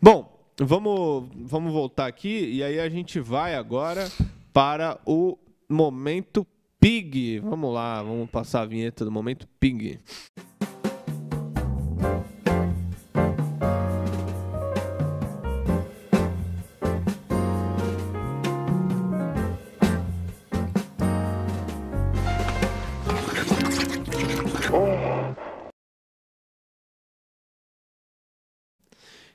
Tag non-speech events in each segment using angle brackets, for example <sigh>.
Bom, vamos, vamos voltar aqui e aí a gente vai agora para o momento Pig. Vamos lá, vamos passar a vinheta do momento Pig. Oh.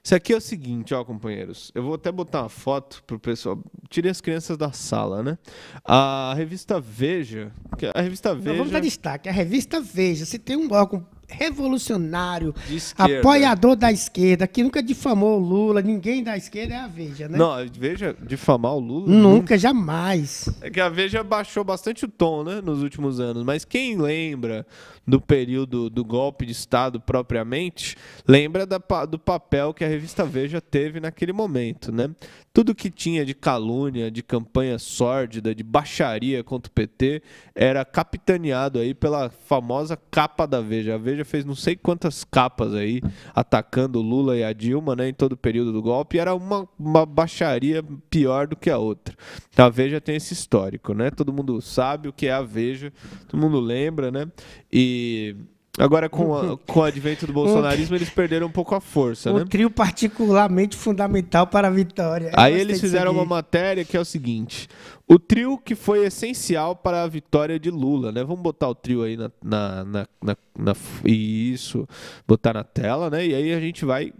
Isso aqui é o seguinte, ó, companheiros. Eu vou até botar uma foto pro pessoal. Tirei as crianças da sala, né? A revista Veja. A revista Veja. Não, vamos dar destaque. A revista Veja. Se tem um órgão revolucionário, apoiador da esquerda, que nunca difamou o Lula, ninguém da esquerda é a Veja, né? Não, a Veja difamar o Lula? Nunca, jamais. É que a Veja baixou bastante o tom, né, nos últimos anos, mas quem lembra do período do golpe de Estado propriamente, lembra da, do papel que a revista Veja teve naquele momento, né? Tudo que tinha de calúnia, de campanha sórdida, de baixaria contra o PT era capitaneado aí pela famosa capa da Veja. A Veja fez não sei quantas capas aí atacando Lula e a Dilma, né, em todo o período do golpe, era uma, uma baixaria pior do que a outra. A Veja tem esse histórico, né? Todo mundo sabe o que é a Veja, todo mundo lembra, né? E Agora, com, a, <laughs> com o advento do bolsonarismo, eles perderam um pouco a força, um né? Um trio particularmente fundamental para a vitória. Aí eles fizeram uma matéria que é o seguinte: o trio que foi essencial para a vitória de Lula, né? Vamos botar o trio aí na, na, na, na, na isso, botar na tela, né? E aí a gente vai,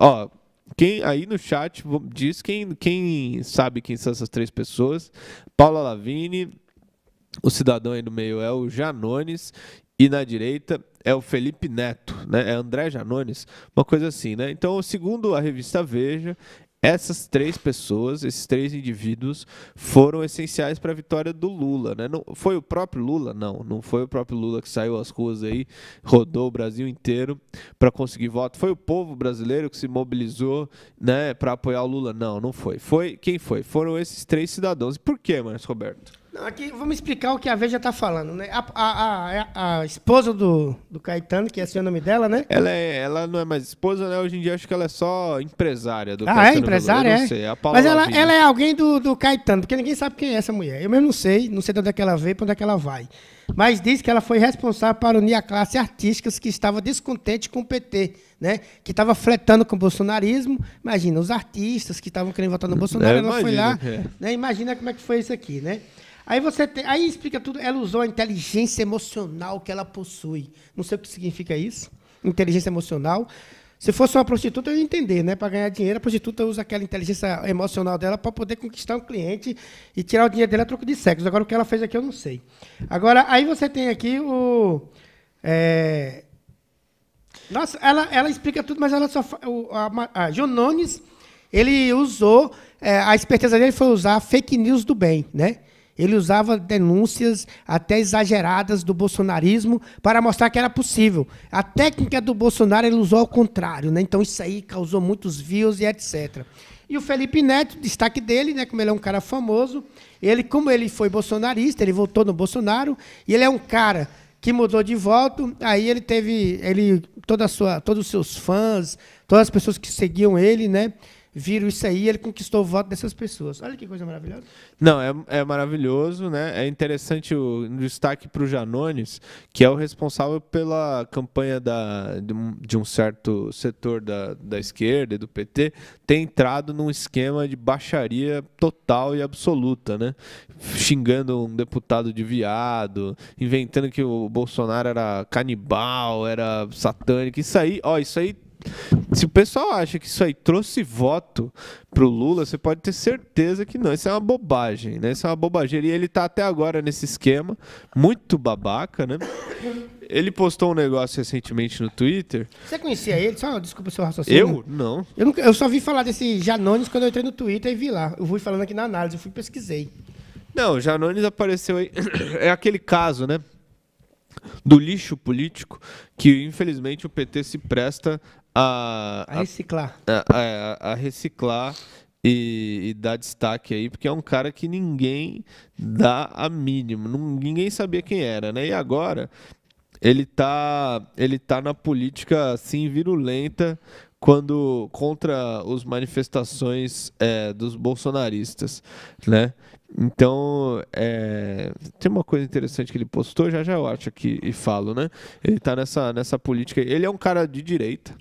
ó, quem aí no chat diz quem, quem sabe quem são essas três pessoas: Paula Lavini, o cidadão aí do meio é o Janones e na direita é o Felipe Neto, né? é André Janones, uma coisa assim. Né? Então, segundo a revista Veja, essas três pessoas, esses três indivíduos, foram essenciais para a vitória do Lula. Né? Não, foi o próprio Lula? Não, não foi o próprio Lula que saiu às ruas aí, rodou o Brasil inteiro para conseguir voto. Foi o povo brasileiro que se mobilizou né, para apoiar o Lula? Não, não foi. Foi quem foi? Foram esses três cidadãos. E por que, Márcio Roberto? Não, aqui vamos explicar o que a Veja está falando, né? A, a, a, é a, esposa do, do Caetano, que é assim o nome dela, né? Ela, é, ela não é mais esposa, né? Hoje em dia acho que ela é só empresária do ah, é Caetano. Ah, é empresária, é. Sei, é Mas ela, ela é alguém do, do Caetano, porque ninguém sabe quem é essa mulher. Eu mesmo não sei, não sei de onde é que ela veio, para onde é que ela vai. Mas diz que ela foi responsável para unir a classe artística que estava descontente com o PT, né? Que estava fletando com o bolsonarismo. Imagina, os artistas que estavam querendo votar no Bolsonaro, é, ela imagina, foi lá. É. Né? Imagina como é que foi isso aqui, né? Aí você tem, aí explica tudo. Ela usou a inteligência emocional que ela possui. Não sei o que significa isso. Inteligência emocional. Se fosse uma prostituta, eu ia entender, né? Para ganhar dinheiro, a prostituta usa aquela inteligência emocional dela para poder conquistar um cliente e tirar o dinheiro dela a troco de sexo. Agora, o que ela fez aqui, eu não sei. Agora, aí você tem aqui o. É... Nossa, ela, ela explica tudo, mas ela só. O, a, a ele usou. É, a esperteza dele foi usar fake news do bem, né? Ele usava denúncias até exageradas do bolsonarismo para mostrar que era possível. A técnica do Bolsonaro ele usou ao contrário, né? Então isso aí causou muitos views e etc. E o Felipe Neto, destaque dele, né, como ele é um cara famoso, ele como ele foi bolsonarista, ele votou no Bolsonaro, e ele é um cara que mudou de voto, aí ele teve ele toda sua, todos os seus fãs, todas as pessoas que seguiam ele, né, viram isso aí, ele conquistou o voto dessas pessoas. Olha que coisa maravilhosa. Não, é, é maravilhoso, né? É interessante o destaque para o Janones, que é o responsável pela campanha da, de, um, de um certo setor da, da esquerda e do PT, ter entrado num esquema de baixaria total e absoluta, né? Xingando um deputado de viado, inventando que o Bolsonaro era canibal, era satânico. Isso aí, ó, isso aí se o pessoal acha que isso aí trouxe voto pro Lula, você pode ter certeza que não. Isso é uma bobagem, né? Isso é uma bobageira. E ele tá até agora nesse esquema, muito babaca, né? Ele postou um negócio recentemente no Twitter. Você conhecia ele? Só, desculpa o seu raciocínio. Eu? Não. Eu, nunca, eu só vi falar desse Janones quando eu entrei no Twitter e vi lá. Eu fui falando aqui na análise, eu fui pesquisei. Não, o Janones apareceu aí. <coughs> É aquele caso, né? do lixo político que infelizmente o PT se presta a, a reciclar. A, a, a reciclar e, e, dar destaque aí, porque é um cara que ninguém dá a mínima, ninguém sabia quem era, né? E agora ele tá, ele tá na política assim virulenta quando contra os manifestações é, dos bolsonaristas, né? Então, é, tem uma coisa interessante que ele postou, já já eu acho aqui e falo, né? Ele tá nessa, nessa política. Ele é um cara de direita,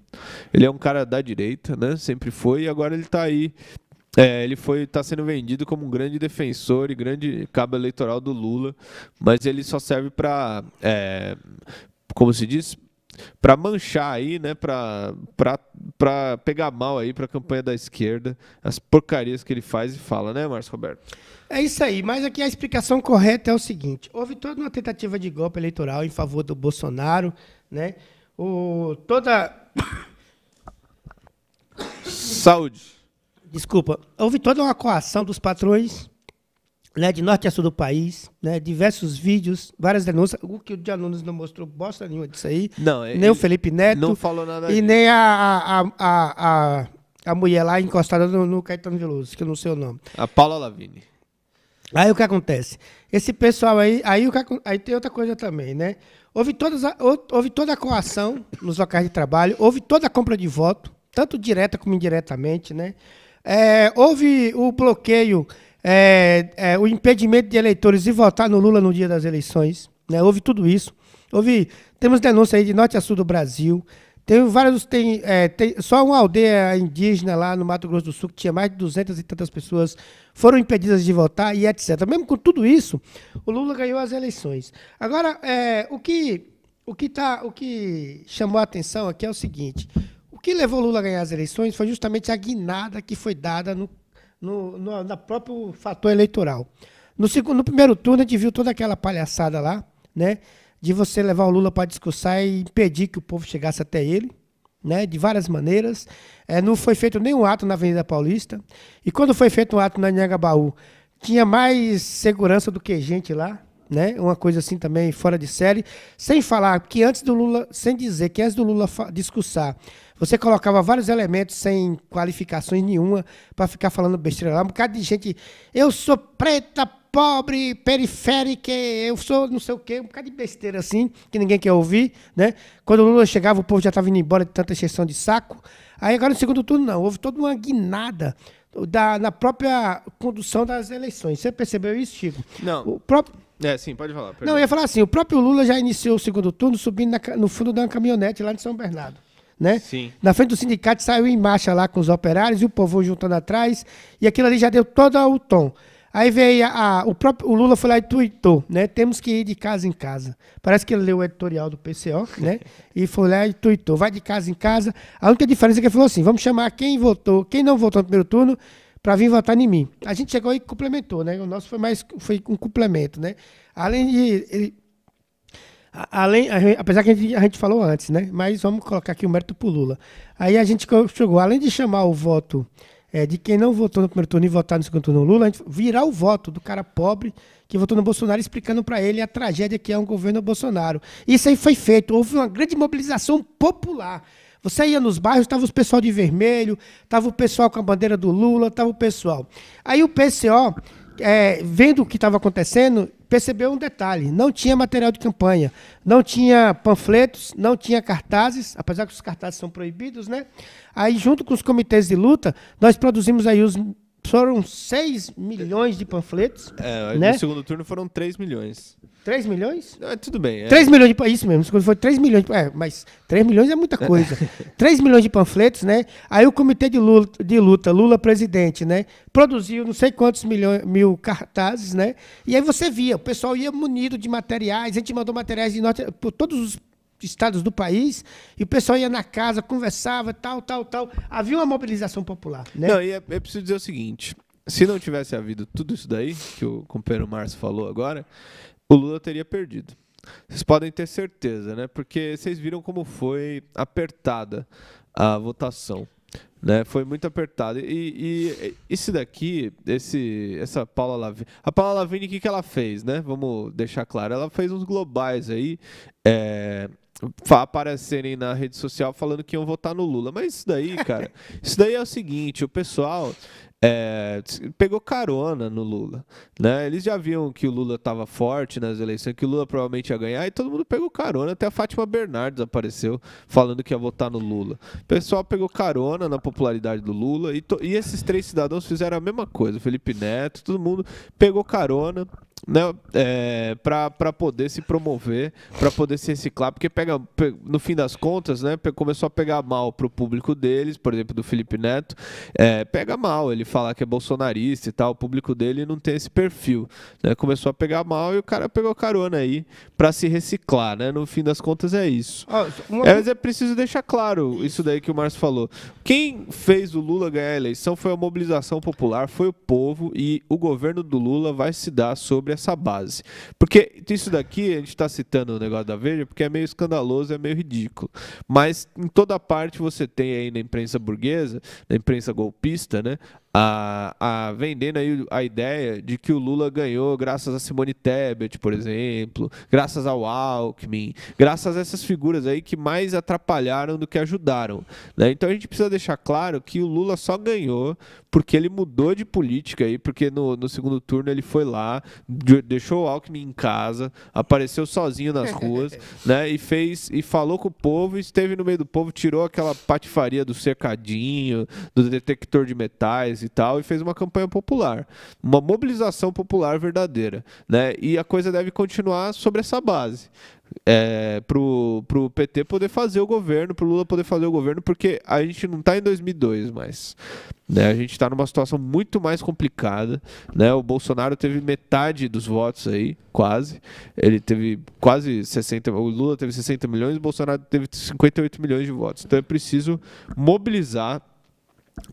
ele é um cara da direita, né? Sempre foi, e agora ele tá aí é, ele foi está sendo vendido como um grande defensor e grande cabo eleitoral do Lula, mas ele só serve para, é, como se diz, para manchar aí, né, para para pegar mal aí para a campanha da esquerda, as porcarias que ele faz e fala, né, Márcio Roberto? É isso aí, mas aqui a explicação correta é o seguinte: houve toda uma tentativa de golpe eleitoral em favor do Bolsonaro, né? O toda Saúde. Desculpa, houve toda uma coação dos patrões né, de norte a sul do país, né, diversos vídeos, várias denúncias. O que o de não mostrou bosta nenhuma disso aí. Não, é, nem o Felipe Neto. Não falou nada. E disso. nem a, a, a, a, a mulher lá encostada no, no Caetano Veloso, que eu não sei o nome. A Paula Lavini. Aí o que acontece? Esse pessoal aí, aí, o que, aí tem outra coisa também, né? Houve, todas a, houve toda a coação nos locais de trabalho, houve toda a compra de voto, tanto direta como indiretamente, né? É, houve o bloqueio é, é, o impedimento de eleitores de votar no Lula no dia das eleições. Né? Houve tudo isso. Houve, temos denúncia aí de norte a sul do Brasil. Tem vários. Tem, é, tem, só uma aldeia indígena lá no Mato Grosso do Sul, que tinha mais de duzentas e tantas pessoas, foram impedidas de votar e etc. Mesmo com tudo isso, o Lula ganhou as eleições. Agora, é, o, que, o, que tá, o que chamou a atenção aqui é o seguinte: o que levou o Lula a ganhar as eleições foi justamente a guinada que foi dada no no, no, no próprio fator eleitoral. No, segundo, no primeiro turno, a gente viu toda aquela palhaçada lá, né? De você levar o Lula para discursar e impedir que o povo chegasse até ele, né? De várias maneiras. É, não foi feito nenhum ato na Avenida Paulista. E quando foi feito um ato na Niagabaú, tinha mais segurança do que gente lá, né? Uma coisa assim também fora de série. Sem falar que antes do Lula, sem dizer que antes do Lula discursar, você colocava vários elementos sem qualificações nenhuma para ficar falando besteira lá. Um bocado de gente, eu sou preta, pobre, periférica, eu sou não sei o quê, um bocado de besteira assim, que ninguém quer ouvir, né? Quando o Lula chegava, o povo já estava indo embora de tanta exceção de saco. Aí agora no segundo turno não, houve toda uma guinada da, na própria condução das eleições. Você percebeu isso, Chico? Não. O próprio é, sim, pode falar. Perdão. Não, eu ia falar assim, o próprio Lula já iniciou o segundo turno subindo na, no fundo de uma caminhonete lá em São Bernardo. Né? Sim. Na frente do sindicato saiu em marcha lá com os operários e o povo juntando atrás, e aquilo ali já deu todo o tom. Aí veio a, a, o próprio o Lula foi lá e tuitou, né? Temos que ir de casa em casa. Parece que ele leu o editorial do PCO, né? <laughs> E foi lá e tuitou, vai de casa em casa. A única diferença é que ele falou assim: vamos chamar quem votou, quem não votou no primeiro turno para vir votar em mim. A gente chegou e complementou, né? O nosso foi mais foi um complemento, né? Além de ele, além apesar que a gente, a gente, falou antes, né? Mas vamos colocar aqui o mérito pro Lula. Aí a gente chegou, além de chamar o voto é, de quem não votou no primeiro turno e votar no segundo turno no Lula, a gente virar o voto do cara pobre que votou no Bolsonaro, explicando para ele a tragédia que é um governo Bolsonaro. Isso aí foi feito, houve uma grande mobilização popular. Você ia nos bairros, tava o pessoal de vermelho, tava o pessoal com a bandeira do Lula, tava o pessoal. Aí o PCO, é, vendo o que estava acontecendo, percebeu um detalhe: não tinha material de campanha, não tinha panfletos, não tinha cartazes, apesar que os cartazes são proibidos, né? Aí, junto com os comitês de luta, nós produzimos aí os foram 6 milhões de panfletos. É, né? no segundo turno foram 3 milhões. 3 milhões? É, tudo bem. É. 3 milhões de panfletos, isso mesmo, quando foi 3 milhões, de, é, mas 3 milhões é muita coisa. 3 <laughs> milhões de panfletos, né? Aí o comitê de luta, de luta, Lula presidente, né, produziu não sei quantos milhões, mil cartazes, né? E aí você via, o pessoal ia munido de materiais, a gente mandou materiais de norte por todos os estados do país, e o pessoal ia na casa, conversava, tal, tal, tal. Havia uma mobilização popular. Né? Não, e é, é preciso dizer o seguinte: se não tivesse havido tudo isso daí, que o companheiro Márcio falou agora, o Lula teria perdido. Vocês podem ter certeza, né? Porque vocês viram como foi apertada a votação. Né? Foi muito apertada E, isso daqui, esse, essa Paula Lavini. A Paula Lavini o que, que ela fez, né? Vamos deixar claro. Ela fez uns globais aí. É, aparecerem na rede social falando que iam votar no Lula. Mas isso daí, cara, <laughs> isso daí é o seguinte, o pessoal é, pegou carona no Lula, né? Eles já viam que o Lula estava forte nas eleições, que o Lula provavelmente ia ganhar, e todo mundo pegou carona. Até a Fátima Bernardes apareceu falando que ia votar no Lula. O pessoal pegou carona na popularidade do Lula, e, e esses três cidadãos fizeram a mesma coisa. Felipe Neto, todo mundo pegou carona né, é, para poder se promover, para poder se reciclar, porque pega, no fim das contas, né, começou a pegar mal para o público deles, por exemplo, do Felipe Neto, é, pega mal ele falar que é bolsonarista e tal, o público dele não tem esse perfil, né, começou a pegar mal e o cara pegou carona aí para se reciclar, né, no fim das contas é isso. Ah, uma... é, mas é preciso deixar claro isso daí que o Márcio falou. Quem fez o Lula ganhar a eleição foi a mobilização popular, foi o povo e o governo do Lula vai se dar sobre essa base. Porque isso daqui, a gente está citando o negócio da Veja, porque é meio escandaloso, é meio ridículo. Mas em toda parte você tem aí na imprensa burguesa, na imprensa golpista, né? A, a, vendendo aí a ideia de que o Lula ganhou graças a Simone Tebet, por exemplo, graças ao Alckmin, graças a essas figuras aí que mais atrapalharam do que ajudaram. Né? Então a gente precisa deixar claro que o Lula só ganhou porque ele mudou de política aí, porque no, no segundo turno ele foi lá, deixou o Alckmin em casa, apareceu sozinho nas <laughs> ruas, né? E fez e falou com o povo, esteve no meio do povo, tirou aquela patifaria do cercadinho, do detector de metais e tal, e fez uma campanha popular, uma mobilização popular verdadeira, né? E a coisa deve continuar sobre essa base, é, pro, pro PT poder fazer o governo, pro Lula poder fazer o governo, porque a gente não está em 2002 mais. Né? A gente está numa situação muito mais complicada. Né? O Bolsonaro teve metade dos votos aí, quase. Ele teve quase 60. O Lula teve 60 milhões, o Bolsonaro teve 58 milhões de votos. Então é preciso mobilizar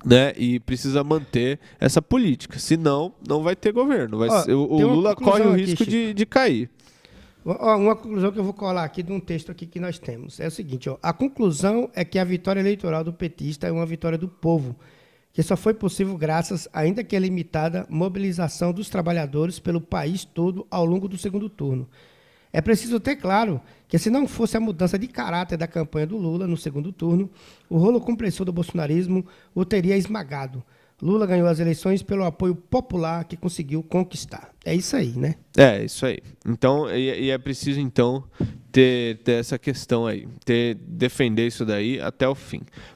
né? E precisa manter essa política. Senão, não vai ter governo. Vai, o, o Lula corre o risco aqui, de, de cair uma conclusão que eu vou colar aqui de um texto aqui que nós temos. É o seguinte, ó, a conclusão é que a vitória eleitoral do petista é uma vitória do povo, que só foi possível graças, ainda que limitada, mobilização dos trabalhadores pelo país todo ao longo do segundo turno. É preciso ter claro que, se não fosse a mudança de caráter da campanha do Lula no segundo turno, o rolo compressor do bolsonarismo o teria esmagado. Lula ganhou as eleições pelo apoio popular que conseguiu conquistar. É isso aí, né? É, isso aí. Então, e, e é preciso, então, ter, ter essa questão aí, ter, defender isso daí até o fim.